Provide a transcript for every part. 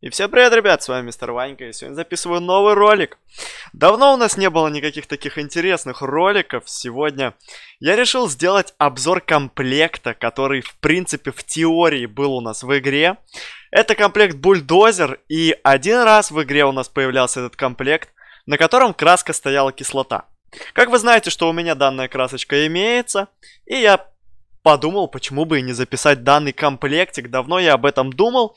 И всем привет, ребят, с вами мистер Ванька, и сегодня записываю новый ролик. Давно у нас не было никаких таких интересных роликов. Сегодня я решил сделать обзор комплекта, который, в принципе, в теории был у нас в игре. Это комплект Бульдозер, и один раз в игре у нас появлялся этот комплект, на котором краска стояла кислота. Как вы знаете, что у меня данная красочка имеется, и я подумал, почему бы и не записать данный комплектик. Давно я об этом думал.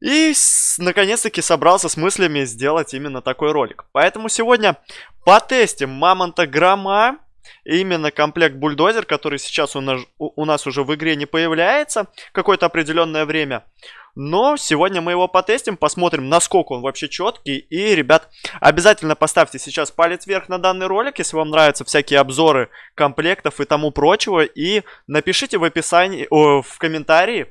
И, наконец-таки, собрался с мыслями сделать именно такой ролик. Поэтому сегодня потестим Мамонта Грома. Именно комплект бульдозер, который сейчас у нас, у нас уже в игре не появляется какое-то определенное время. Но сегодня мы его потестим, посмотрим, насколько он вообще четкий. И, ребят, обязательно поставьте сейчас палец вверх на данный ролик, если вам нравятся всякие обзоры комплектов и тому прочего. И напишите в описании, о, в комментарии,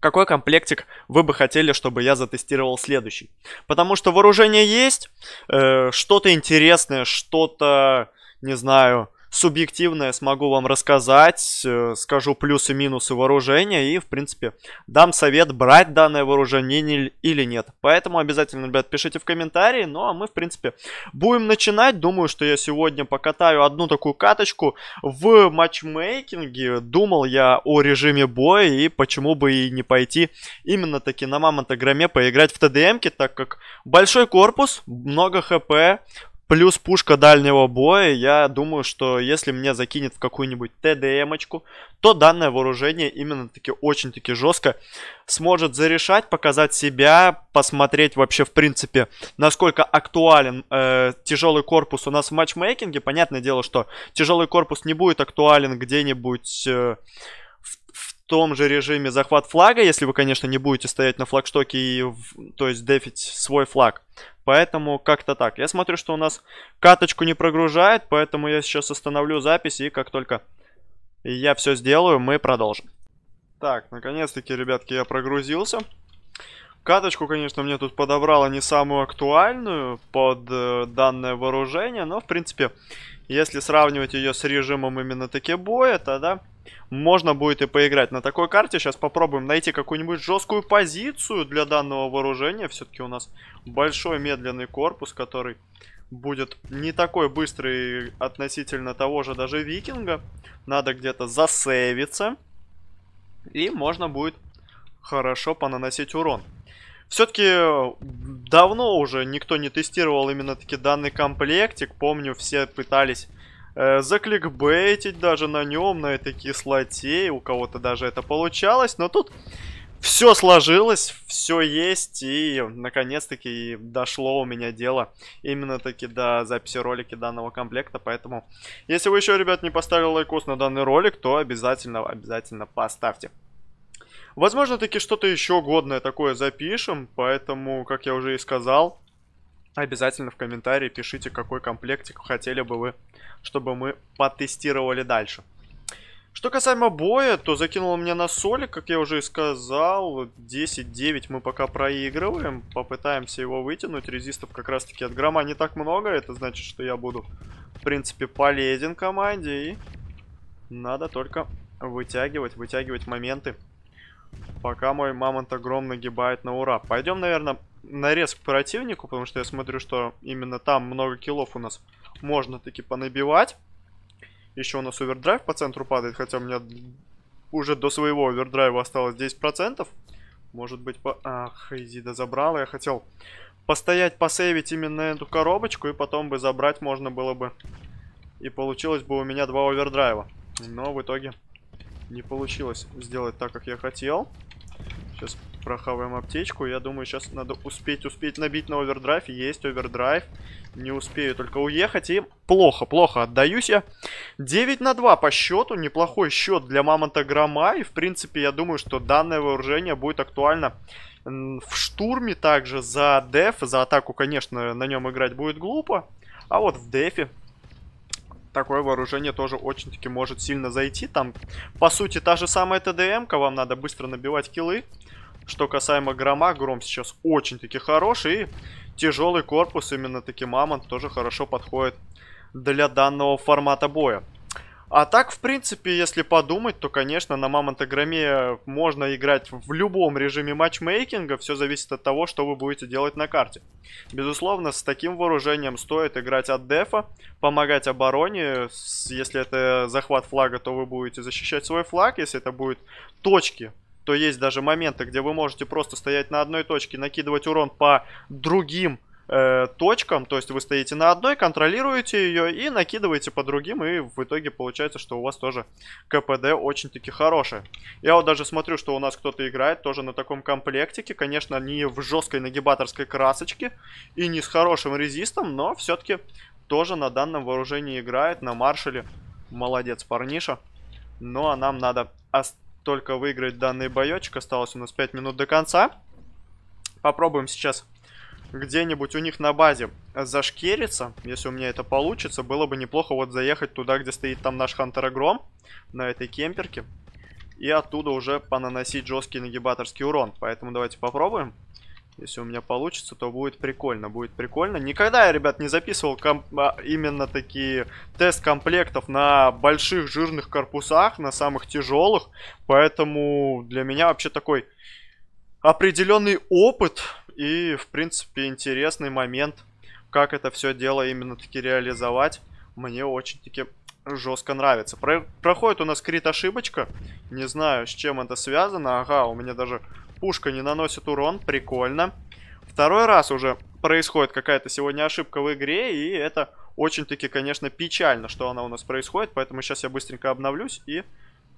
какой комплектик вы бы хотели, чтобы я затестировал следующий. Потому что вооружение есть, э, что-то интересное, что-то, не знаю, субъективное смогу вам рассказать, э, скажу плюсы и минусы вооружения и, в принципе, дам совет, брать данное вооружение или нет. Поэтому обязательно, ребят, пишите в комментарии, ну а мы, в принципе, будем начинать. Думаю, что я сегодня покатаю одну такую каточку в матчмейкинге. Думал я о режиме боя и почему бы и не пойти именно таки на мамонтограмме поиграть в ТДМке, так как большой корпус, много хп, Плюс пушка дальнего боя, я думаю, что если мне закинет в какую-нибудь ТДМочку, то данное вооружение именно-таки очень-таки жестко сможет зарешать, показать себя, посмотреть вообще в принципе, насколько актуален э, тяжелый корпус у нас в матчмейкинге. Понятное дело, что тяжелый корпус не будет актуален где-нибудь... Э, том же режиме захват флага, если вы, конечно, не будете стоять на флагштоке и, то есть, дефить свой флаг. Поэтому как-то так. Я смотрю, что у нас каточку не прогружает, поэтому я сейчас остановлю запись, и как только я все сделаю, мы продолжим. Так, наконец-таки, ребятки, я прогрузился. Каточку, конечно, мне тут подобрала не самую актуальную под э, данное вооружение, но, в принципе, если сравнивать ее с режимом именно таки боя, тогда можно будет и поиграть на такой карте. Сейчас попробуем найти какую-нибудь жесткую позицию для данного вооружения. Все-таки у нас большой медленный корпус, который будет не такой быстрый относительно того же даже викинга. Надо где-то засейвиться. И можно будет хорошо понаносить урон. Все-таки давно уже никто не тестировал именно таки данный комплектик. Помню, все пытались э, закликбейтить даже на нем, на этой кислоте. И у кого-то даже это получалось. Но тут все сложилось, все есть, и наконец-таки дошло у меня дело именно таки до записи ролики данного комплекта, поэтому если вы еще, ребят, не поставили лайкос на данный ролик, то обязательно, обязательно поставьте. Возможно, таки что-то еще годное такое запишем, поэтому, как я уже и сказал, Обязательно в комментарии пишите, какой комплектик хотели бы вы, чтобы мы потестировали дальше. Что касаемо боя, то закинул меня на соли, как я уже и сказал. 10-9 мы пока проигрываем. Попытаемся его вытянуть. Резистов как раз таки от грома не так много. Это значит, что я буду, в принципе, полезен команде. И надо только вытягивать, вытягивать моменты. Пока мой мамонт огромно гибает на ура. Пойдем, наверное, нарез к противнику, потому что я смотрю, что именно там много киллов у нас можно таки понабивать. Еще у нас овердрайв по центру падает, хотя у меня уже до своего овердрайва осталось 10%. Может быть, по... Ах, Изида забрала, я хотел постоять, посейвить именно эту коробочку, и потом бы забрать можно было бы. И получилось бы у меня два овердрайва. Но в итоге не получилось сделать так, как я хотел. Сейчас прохаваем аптечку. Я думаю, сейчас надо успеть, успеть набить на овердрайв. Есть овердрайв. Не успею только уехать. И плохо, плохо отдаюсь я. 9 на 2 по счету. Неплохой счет для Мамонта Грома. И, в принципе, я думаю, что данное вооружение будет актуально в штурме. Также за деф, за атаку, конечно, на нем играть будет глупо. А вот в дефе такое вооружение тоже очень-таки может сильно зайти. Там, по сути, та же самая ТДМ-ка, вам надо быстро набивать килы. Что касаемо грома, гром сейчас очень-таки хороший. И тяжелый корпус, именно таки мамонт, тоже хорошо подходит для данного формата боя. А так, в принципе, если подумать, то, конечно, на мамонтограмме можно играть в любом режиме матчмейкинга. Все зависит от того, что вы будете делать на карте. Безусловно, с таким вооружением стоит играть от дефа, помогать обороне. Если это захват флага, то вы будете защищать свой флаг. Если это будет точки, то есть даже моменты, где вы можете просто стоять на одной точке, накидывать урон по другим Э, точкам, то есть вы стоите на одной, контролируете ее и накидываете по другим, и в итоге получается, что у вас тоже КПД очень-таки хорошее. Я вот даже смотрю, что у нас кто-то играет тоже на таком комплектике, конечно, не в жесткой нагибаторской красочке и не с хорошим резистом, но все-таки тоже на данном вооружении играет, на маршале. Молодец, парниша. Ну а нам надо только выиграть данный боечек, осталось у нас 5 минут до конца. Попробуем сейчас где-нибудь у них на базе зашкериться, если у меня это получится, было бы неплохо вот заехать туда, где стоит там наш Хантер Гром, на этой кемперке, и оттуда уже понаносить жесткий нагибаторский урон. Поэтому давайте попробуем. Если у меня получится, то будет прикольно, будет прикольно. Никогда я, ребят, не записывал а, именно такие тест комплектов на больших жирных корпусах, на самых тяжелых. Поэтому для меня вообще такой определенный опыт и, в принципе, интересный момент, как это все дело именно-таки реализовать, мне очень-таки жестко нравится. Про проходит у нас крит ошибочка. Не знаю, с чем это связано. Ага, у меня даже пушка не наносит урон. Прикольно. Второй раз уже происходит какая-то сегодня ошибка в игре, и это очень-таки, конечно, печально, что она у нас происходит. Поэтому сейчас я быстренько обновлюсь и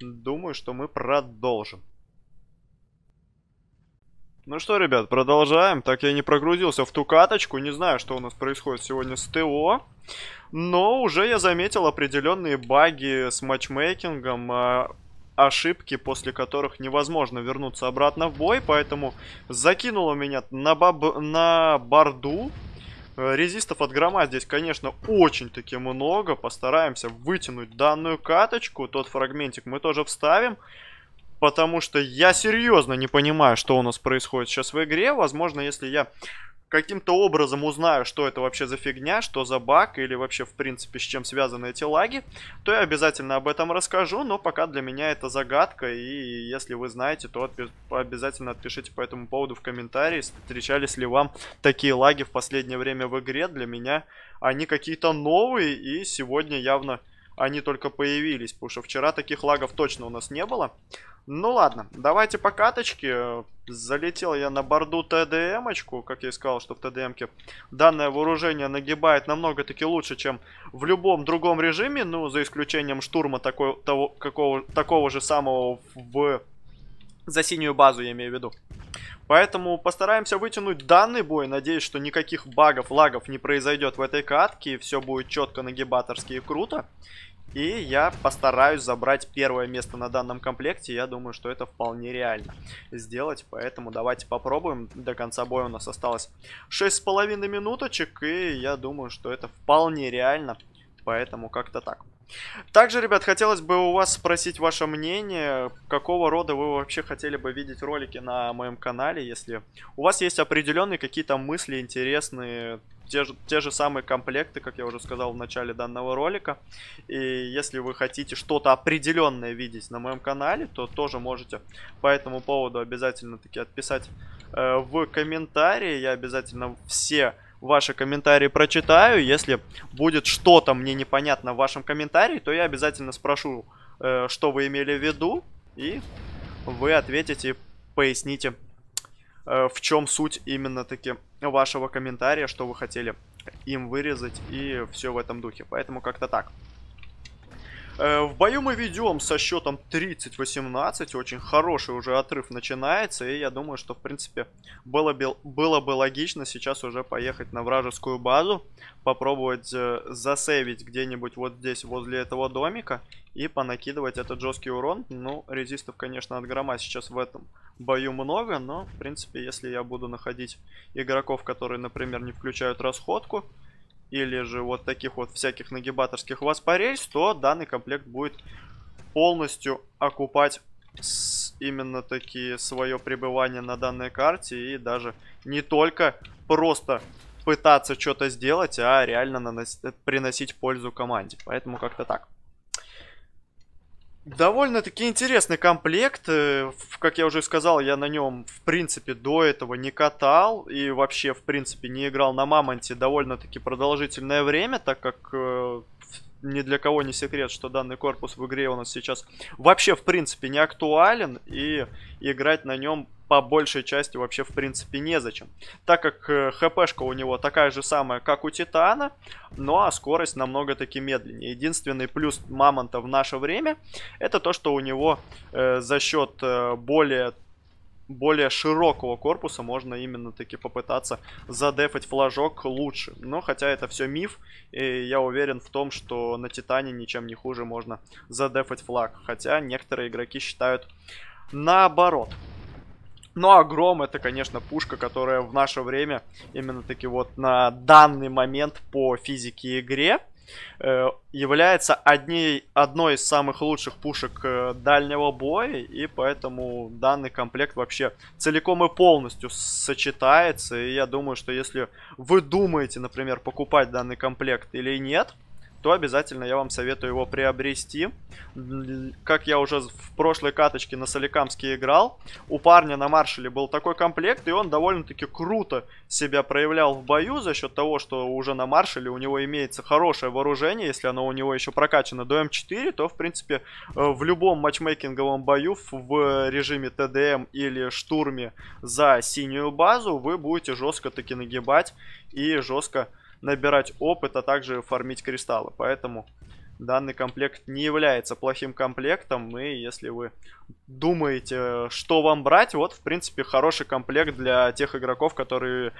думаю, что мы продолжим. Ну что, ребят, продолжаем. Так, я не прогрузился в ту каточку. Не знаю, что у нас происходит сегодня с ТО. Но уже я заметил определенные баги с матчмейкингом, а, ошибки, после которых невозможно вернуться обратно в бой. Поэтому закинуло меня на, баб... на борду. Резистов от грома здесь, конечно, очень-таки много. Постараемся вытянуть данную каточку. Тот фрагментик мы тоже вставим. Потому что я серьезно не понимаю, что у нас происходит сейчас в игре. Возможно, если я каким-то образом узнаю, что это вообще за фигня, что за баг или вообще в принципе с чем связаны эти лаги, то я обязательно об этом расскажу, но пока для меня это загадка, и если вы знаете, то обязательно отпишите по этому поводу в комментарии, встречались ли вам такие лаги в последнее время в игре, для меня они какие-то новые, и сегодня явно они только появились, потому что вчера таких лагов точно у нас не было. Ну ладно, давайте по каточке. Залетел я на борду ТДМ-очку, как я и сказал, что в ТДМке данное вооружение нагибает намного-таки лучше, чем в любом другом режиме, ну, за исключением штурма такой, того, какого, такого же самого в... За синюю базу, я имею в виду. Поэтому постараемся вытянуть данный бой. Надеюсь, что никаких багов, лагов не произойдет в этой катке. Все будет четко, нагибаторски и круто. И я постараюсь забрать первое место на данном комплекте. Я думаю, что это вполне реально сделать. Поэтому давайте попробуем. До конца боя у нас осталось 6,5 минуточек. И я думаю, что это вполне реально. Поэтому как-то так. Также, ребят, хотелось бы у вас спросить ваше мнение, какого рода вы вообще хотели бы видеть ролики на моем канале, если у вас есть определенные какие-то мысли интересные те же, те же самые комплекты, как я уже сказал в начале данного ролика. И если вы хотите что-то определенное видеть на моем канале, то тоже можете по этому поводу обязательно таки отписать э, в комментарии. Я обязательно все ваши комментарии прочитаю. Если будет что-то мне непонятно в вашем комментарии, то я обязательно спрошу, э, что вы имели в виду. И вы ответите, поясните, э, в чем суть именно таки вашего комментария, что вы хотели им вырезать и все в этом духе. Поэтому как-то так. Э, в бою мы ведем со счетом 30-18. Очень хороший уже отрыв начинается. И я думаю, что, в принципе, было бы, было бы логично сейчас уже поехать на вражескую базу. Попробовать э, засейвить где-нибудь вот здесь, возле этого домика. И понакидывать этот жесткий урон. Ну, резистов, конечно, от грома сейчас в этом бою много. Но, в принципе, если я буду находить игроков, которые, например, не включают расходку или же вот таких вот всяких нагибаторских васпарельс, то данный комплект будет полностью окупать именно такие свое пребывание на данной карте и даже не только просто пытаться что-то сделать, а реально наносить, приносить пользу команде. Поэтому как-то так. Довольно-таки интересный комплект. Э, как я уже сказал, я на нем, в принципе, до этого не катал. И вообще, в принципе, не играл на Мамонте довольно-таки продолжительное время, так как э, ни для кого не секрет, что данный корпус в игре у нас сейчас вообще в принципе не актуален и играть на нем по большей части вообще в принципе незачем. Так как э, хпшка у него такая же самая, как у Титана, ну а скорость намного таки медленнее. Единственный плюс Мамонта в наше время, это то, что у него э, за счет э, более более широкого корпуса можно именно таки попытаться задефать флажок лучше. Но хотя это все миф, и я уверен в том, что на Титане ничем не хуже можно задефать флаг. Хотя некоторые игроки считают наоборот. Но огром это, конечно, пушка, которая в наше время, именно таки вот на данный момент по физике игре, Э, является одней, одной из самых лучших пушек э, дальнего боя, и поэтому данный комплект вообще целиком и полностью сочетается, и я думаю, что если вы думаете, например, покупать данный комплект или нет, то обязательно я вам советую его приобрести. Как я уже в прошлой каточке на Соликамске играл, у парня на маршале был такой комплект, и он довольно-таки круто себя проявлял в бою за счет того, что уже на маршале у него имеется хорошее вооружение, если оно у него еще прокачано до М4, эм то, в принципе, э, в любом матчмейкинговом бою в режиме ТДМ или штурме за синюю базу вы будете жестко таки нагибать и жестко набирать опыт, а также фармить кристаллы. Поэтому данный комплект не является плохим комплектом. И если вы думаете, что вам брать, вот, в принципе, хороший комплект для тех игроков, которые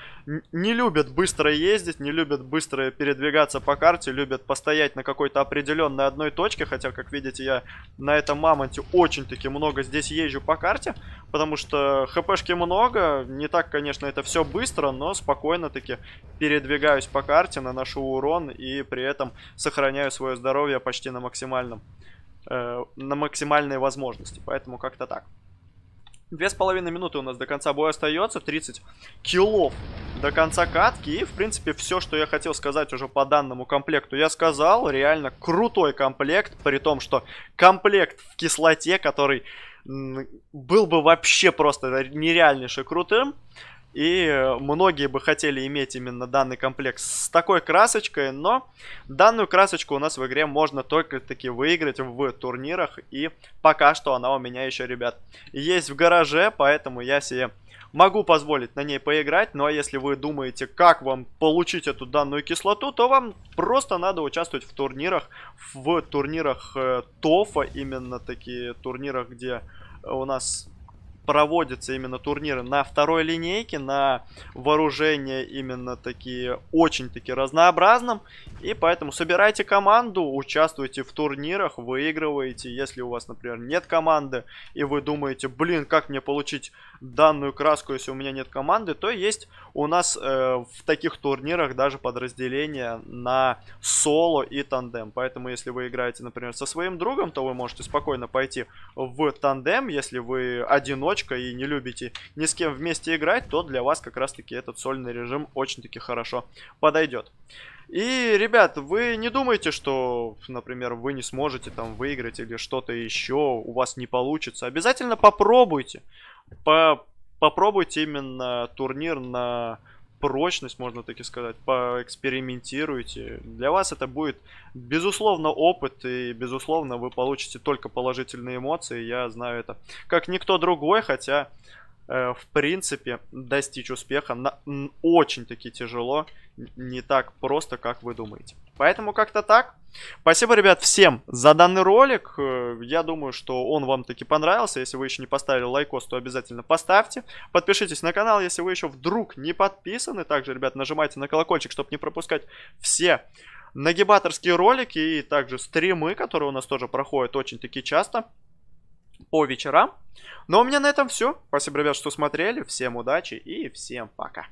не любят быстро ездить, не любят быстро передвигаться по карте, любят постоять на какой-то определенной одной точке. Хотя, как видите, я на этом мамонте очень-таки много здесь езжу по карте, потому что хпшки много. Не так, конечно, это все быстро, но спокойно-таки передвигаюсь по карте, наношу урон и при этом сохраняю свое здоровье здоровья почти на максимальном, э, на максимальные возможности. Поэтому как-то так. Две с половиной минуты у нас до конца боя остается, 30 киллов до конца катки. И, в принципе, все, что я хотел сказать уже по данному комплекту, я сказал. Реально крутой комплект, при том, что комплект в кислоте, который был бы вообще просто нереальнейше крутым. И э, многие бы хотели иметь именно данный комплект с такой красочкой, но данную красочку у нас в игре можно только-таки выиграть в турнирах. И пока что она у меня еще, ребят, есть в гараже, поэтому я себе могу позволить на ней поиграть, но ну, а если вы думаете, как вам получить эту данную кислоту, то вам просто надо участвовать в турнирах, в турнирах э, ТОФа, именно такие турнирах, где у нас проводятся именно турниры на второй линейке, на вооружение именно такие очень-таки разнообразным. И поэтому собирайте команду, участвуйте в турнирах, выигрываете. Если у вас, например, нет команды, и вы думаете, блин, как мне получить данную краску, если у меня нет команды, то есть у нас э, в таких турнирах даже подразделение на соло и тандем. Поэтому если вы играете, например, со своим другом, то вы можете спокойно пойти в тандем, если вы одиночный одиночка и не любите ни с кем вместе играть, то для вас как раз-таки этот сольный режим очень-таки хорошо подойдет. И, ребят, вы не думаете что, например, вы не сможете там выиграть или что-то еще у вас не получится. Обязательно попробуйте. По попробуйте именно турнир на прочность, можно таки сказать, поэкспериментируйте. Для вас это будет, безусловно, опыт, и, безусловно, вы получите только положительные эмоции, я знаю это как никто другой, хотя Э, в принципе, достичь успеха на... очень-таки тяжело, не так просто, как вы думаете. Поэтому как-то так. Спасибо, ребят, всем за данный ролик. Э, я думаю, что он вам таки понравился. Если вы еще не поставили лайкос, то обязательно поставьте. Подпишитесь на канал, если вы еще вдруг не подписаны. Также, ребят, нажимайте на колокольчик, чтобы не пропускать все нагибаторские ролики и также стримы, которые у нас тоже проходят очень-таки часто по вечерам. Но ну, а у меня на этом все. Спасибо, ребят, что смотрели. Всем удачи и всем пока.